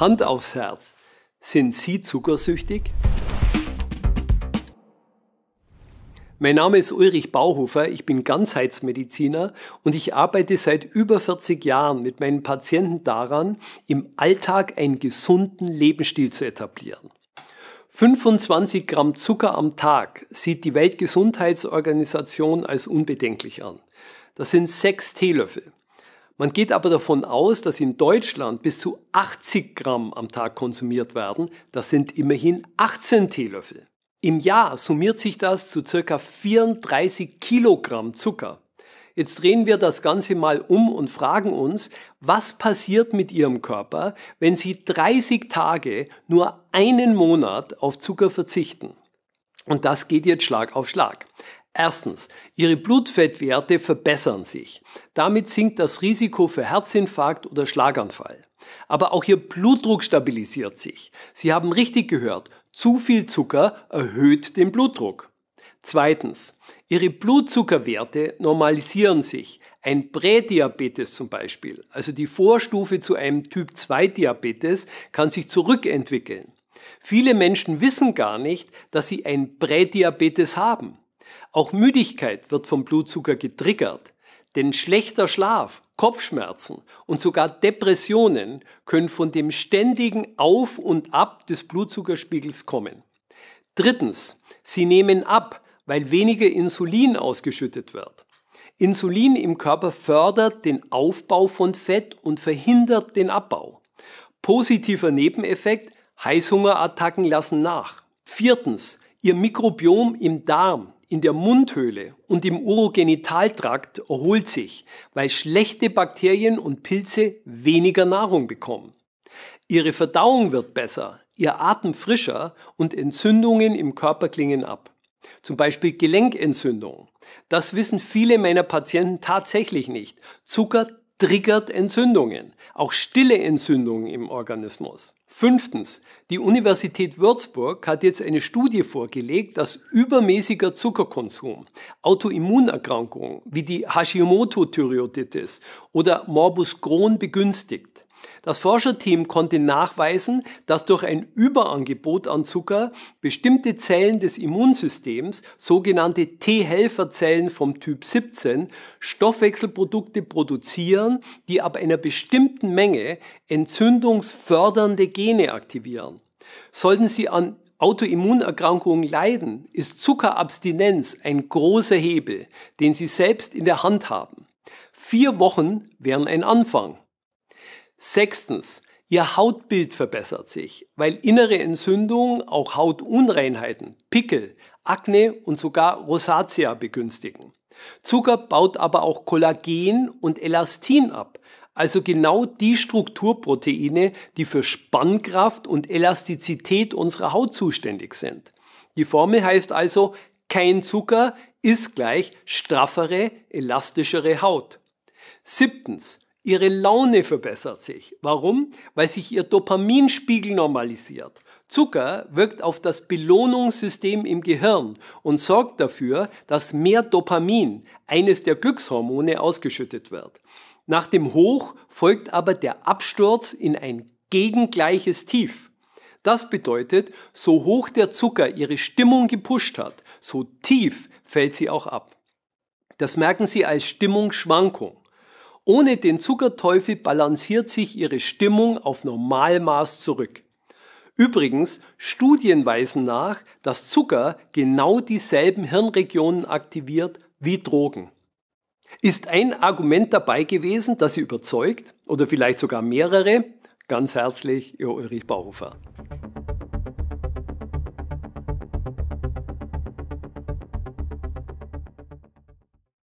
Hand aufs Herz, sind Sie zuckersüchtig? Mein Name ist Ulrich Bauhofer, ich bin Ganzheitsmediziner und ich arbeite seit über 40 Jahren mit meinen Patienten daran, im Alltag einen gesunden Lebensstil zu etablieren. 25 Gramm Zucker am Tag sieht die Weltgesundheitsorganisation als unbedenklich an. Das sind sechs Teelöffel. Man geht aber davon aus, dass in Deutschland bis zu 80 Gramm am Tag konsumiert werden. Das sind immerhin 18 Teelöffel. Im Jahr summiert sich das zu ca. 34 Kilogramm Zucker. Jetzt drehen wir das Ganze mal um und fragen uns, was passiert mit Ihrem Körper, wenn Sie 30 Tage nur einen Monat auf Zucker verzichten? Und das geht jetzt Schlag auf Schlag. Erstens, Ihre Blutfettwerte verbessern sich. Damit sinkt das Risiko für Herzinfarkt oder Schlaganfall. Aber auch Ihr Blutdruck stabilisiert sich. Sie haben richtig gehört, zu viel Zucker erhöht den Blutdruck. Zweitens, Ihre Blutzuckerwerte normalisieren sich. Ein Prädiabetes zum Beispiel, also die Vorstufe zu einem Typ-2-Diabetes, kann sich zurückentwickeln. Viele Menschen wissen gar nicht, dass sie ein Prädiabetes haben. Auch Müdigkeit wird vom Blutzucker getriggert, denn schlechter Schlaf, Kopfschmerzen und sogar Depressionen können von dem ständigen Auf und Ab des Blutzuckerspiegels kommen. Drittens, sie nehmen ab, weil weniger Insulin ausgeschüttet wird. Insulin im Körper fördert den Aufbau von Fett und verhindert den Abbau. Positiver Nebeneffekt, Heißhungerattacken lassen nach. Viertens, Ihr Mikrobiom im Darm in der Mundhöhle und im Urogenitaltrakt erholt sich, weil schlechte Bakterien und Pilze weniger Nahrung bekommen. Ihre Verdauung wird besser, ihr Atem frischer und Entzündungen im Körper klingen ab. Zum Beispiel Gelenkentzündung. Das wissen viele meiner Patienten tatsächlich nicht. Zucker triggert Entzündungen, auch stille Entzündungen im Organismus. Fünftens, die Universität Würzburg hat jetzt eine Studie vorgelegt, dass übermäßiger Zuckerkonsum Autoimmunerkrankungen wie die Hashimoto-Thyreoiditis oder Morbus Crohn begünstigt. Das Forscherteam konnte nachweisen, dass durch ein Überangebot an Zucker bestimmte Zellen des Immunsystems, sogenannte T-Helferzellen vom Typ 17, Stoffwechselprodukte produzieren, die ab einer bestimmten Menge entzündungsfördernde Gene aktivieren. Sollten Sie an Autoimmunerkrankungen leiden, ist Zuckerabstinenz ein großer Hebel, den Sie selbst in der Hand haben. Vier Wochen wären ein Anfang. Sechstens, Ihr Hautbild verbessert sich, weil innere Entzündungen auch Hautunreinheiten, Pickel, Akne und sogar Rosatia begünstigen. Zucker baut aber auch Kollagen und Elastin ab, also genau die Strukturproteine, die für Spannkraft und Elastizität unserer Haut zuständig sind. Die Formel heißt also, kein Zucker ist gleich straffere, elastischere Haut. Siebtens, Ihre Laune verbessert sich. Warum? Weil sich Ihr Dopaminspiegel normalisiert. Zucker wirkt auf das Belohnungssystem im Gehirn und sorgt dafür, dass mehr Dopamin, eines der Glückshormone, ausgeschüttet wird. Nach dem Hoch folgt aber der Absturz in ein gegengleiches Tief. Das bedeutet, so hoch der Zucker ihre Stimmung gepusht hat, so tief fällt sie auch ab. Das merken Sie als Stimmungsschwankung. Ohne den Zuckerteufel balanciert sich ihre Stimmung auf Normalmaß zurück. Übrigens, Studien weisen nach, dass Zucker genau dieselben Hirnregionen aktiviert wie Drogen. Ist ein Argument dabei gewesen, das Sie überzeugt oder vielleicht sogar mehrere? Ganz herzlich, Ihr Ulrich Bauhofer.